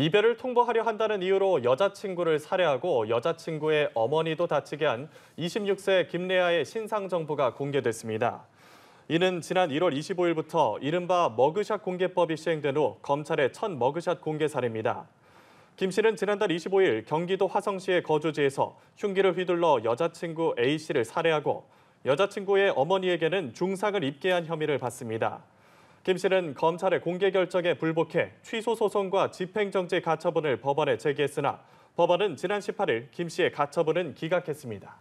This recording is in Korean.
이별을 통보하려 한다는 이유로 여자친구를 살해하고 여자친구의 어머니도 다치게 한 26세 김래아의 신상 정보가 공개됐습니다. 이는 지난 1월 25일부터 이른바 머그샷 공개법이 시행된 후 검찰의 첫 머그샷 공개 사례입니다. 김 씨는 지난달 25일 경기도 화성시의 거주지에서 흉기를 휘둘러 여자친구 A 씨를 살해하고 여자친구의 어머니에게는 중상을 입게 한 혐의를 받습니다. 김 씨는 검찰의 공개 결정에 불복해 취소 소송과 집행정지 가처분을 법원에 제기했으나 법원은 지난 18일 김 씨의 가처분은 기각했습니다.